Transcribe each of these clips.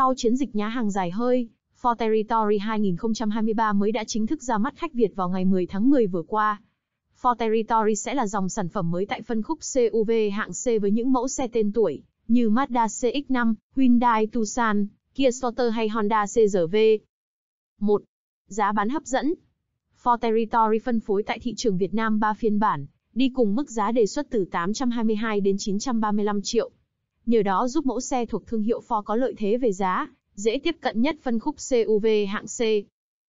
Sau chiến dịch nhá hàng dài hơi, For Territory 2023 mới đã chính thức ra mắt khách Việt vào ngày 10 tháng 10 vừa qua. For Territory sẽ là dòng sản phẩm mới tại phân khúc CUV hạng C với những mẫu xe tên tuổi như Mazda CX-5, Hyundai Tucson, Kia Sorter hay Honda CRV. 1. Giá bán hấp dẫn For Territory phân phối tại thị trường Việt Nam 3 phiên bản, đi cùng mức giá đề xuất từ 822 đến 935 triệu nhờ đó giúp mẫu xe thuộc thương hiệu Ford có lợi thế về giá, dễ tiếp cận nhất phân khúc CUV hạng C.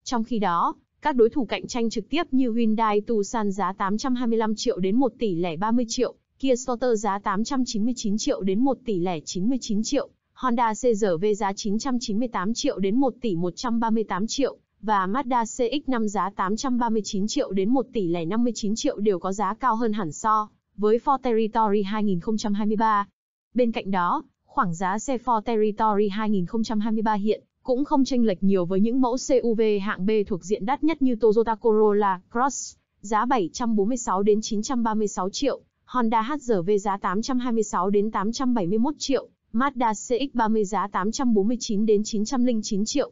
Trong khi đó, các đối thủ cạnh tranh trực tiếp như Hyundai Tucson giá 825 triệu đến 1 tỷ lẻ 30 triệu, Kia Sporter giá 899 triệu đến 1 tỷ lẻ 99 triệu, Honda CRV giá 998 triệu đến 1 tỷ 138 triệu và Mazda CX-5 giá 839 triệu đến 1 tỷ lẻ 59 triệu đều có giá cao hơn hẳn so với Ford Territory 2023. Bên cạnh đó, khoảng giá xe Ford Territory 2023 hiện cũng không chênh lệch nhiều với những mẫu CUV hạng B thuộc diện đắt nhất như Toyota Corolla Cross, giá 746 đến 936 triệu, Honda HR-V giá 826 đến 871 triệu, Mazda CX-30 giá 849 đến 909 triệu.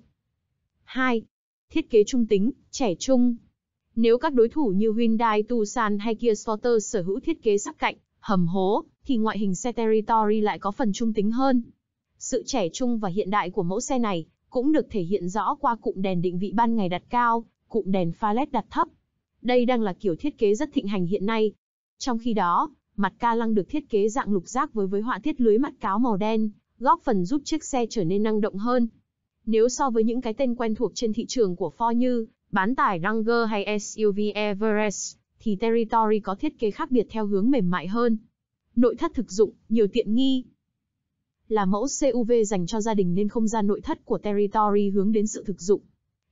2. Thiết kế trung tính, trẻ trung. Nếu các đối thủ như Hyundai Tucson hay Kia Sportage sở hữu thiết kế sắc cạnh, hầm hố, thì ngoại hình xe Territory lại có phần trung tính hơn. Sự trẻ trung và hiện đại của mẫu xe này cũng được thể hiện rõ qua cụm đèn định vị ban ngày đặt cao, cụm đèn pha LED đặt thấp. Đây đang là kiểu thiết kế rất thịnh hành hiện nay. Trong khi đó, mặt ca lăng được thiết kế dạng lục giác với với họa tiết lưới mặt cáo màu đen, góp phần giúp chiếc xe trở nên năng động hơn. Nếu so với những cái tên quen thuộc trên thị trường của Ford như bán tải Ranger hay SUV Everest, thì Territory có thiết kế khác biệt theo hướng mềm mại hơn. Nội thất thực dụng, nhiều tiện nghi. Là mẫu CUV dành cho gia đình nên không gian nội thất của Territory hướng đến sự thực dụng.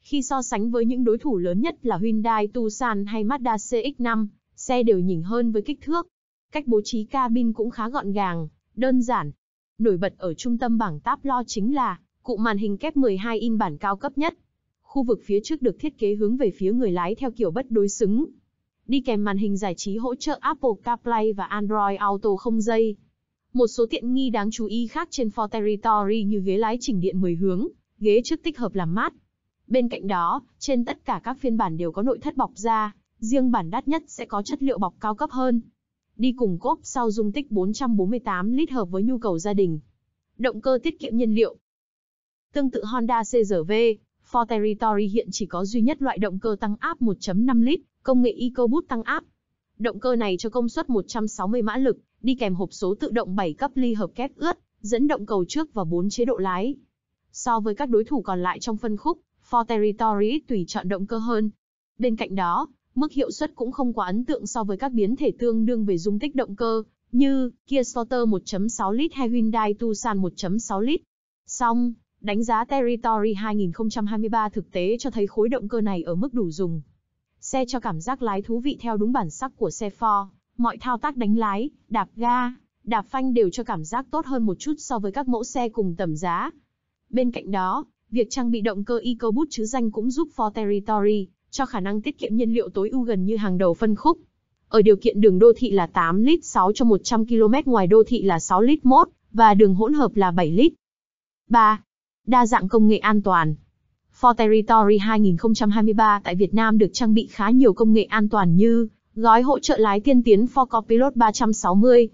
Khi so sánh với những đối thủ lớn nhất là Hyundai Tucson hay Mazda CX-5, xe đều nhỉnh hơn với kích thước. Cách bố trí cabin cũng khá gọn gàng, đơn giản. Nổi bật ở trung tâm bảng táp lo chính là cụ màn hình kép 12 in bản cao cấp nhất. Khu vực phía trước được thiết kế hướng về phía người lái theo kiểu bất đối xứng, đi kèm màn hình giải trí hỗ trợ Apple CarPlay và Android Auto không dây. Một số tiện nghi đáng chú ý khác trên Ford Territory như ghế lái chỉnh điện 10 hướng, ghế trước tích hợp làm mát. Bên cạnh đó, trên tất cả các phiên bản đều có nội thất bọc da, riêng bản đắt nhất sẽ có chất liệu bọc cao cấp hơn. Đi cùng cốp sau dung tích 448 lít hợp với nhu cầu gia đình. Động cơ tiết kiệm nhiên liệu. Tương tự Honda CRV, v Ford Territory hiện chỉ có duy nhất loại động cơ tăng áp 1.5 lít công nghệ EcoBoost tăng áp. Động cơ này cho công suất 160 mã lực, đi kèm hộp số tự động 7 cấp ly hợp kép ướt, dẫn động cầu trước và 4 chế độ lái. So với các đối thủ còn lại trong phân khúc, Ford Territory tùy chọn động cơ hơn. Bên cạnh đó, mức hiệu suất cũng không quá ấn tượng so với các biến thể tương đương về dung tích động cơ, như Kia Sporter 1.6 lít hay Hyundai Tucson 1.6 lít. Song, đánh giá Territory 2023 thực tế cho thấy khối động cơ này ở mức đủ dùng xe cho cảm giác lái thú vị theo đúng bản sắc của xe Ford, mọi thao tác đánh lái, đạp ga, đạp phanh đều cho cảm giác tốt hơn một chút so với các mẫu xe cùng tầm giá. Bên cạnh đó, việc trang bị động cơ EcoBoost chứ danh cũng giúp Ford Territory cho khả năng tiết kiệm nhiên liệu tối ưu gần như hàng đầu phân khúc. Ở điều kiện đường đô thị là 8 lít 6 cho 100 km ngoài đô thị là 6 lít 1 và đường hỗn hợp là 7 lít. 3. Đa dạng công nghệ an toàn For Territory 2023 tại Việt Nam được trang bị khá nhiều công nghệ an toàn như gói hỗ trợ lái tiên tiến For Copilot 360.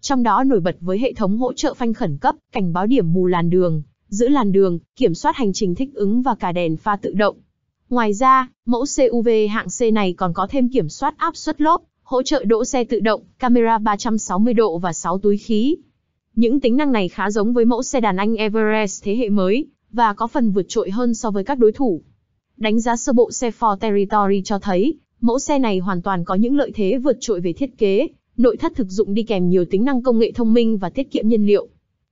Trong đó nổi bật với hệ thống hỗ trợ phanh khẩn cấp, cảnh báo điểm mù làn đường, giữ làn đường, kiểm soát hành trình thích ứng và cả đèn pha tự động. Ngoài ra, mẫu CUV hạng C này còn có thêm kiểm soát áp suất lốp, hỗ trợ đỗ xe tự động, camera 360 độ và 6 túi khí. Những tính năng này khá giống với mẫu xe đàn Anh Everest thế hệ mới, và có phần vượt trội hơn so với các đối thủ. Đánh giá sơ bộ xe Ford Territory cho thấy, mẫu xe này hoàn toàn có những lợi thế vượt trội về thiết kế, nội thất thực dụng đi kèm nhiều tính năng công nghệ thông minh và tiết kiệm nhiên liệu.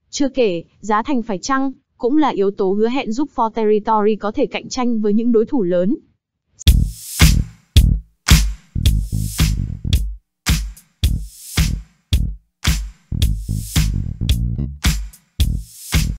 Chưa kể, giá thành phải chăng cũng là yếu tố hứa hẹn giúp Ford Territory có thể cạnh tranh với những đối thủ lớn.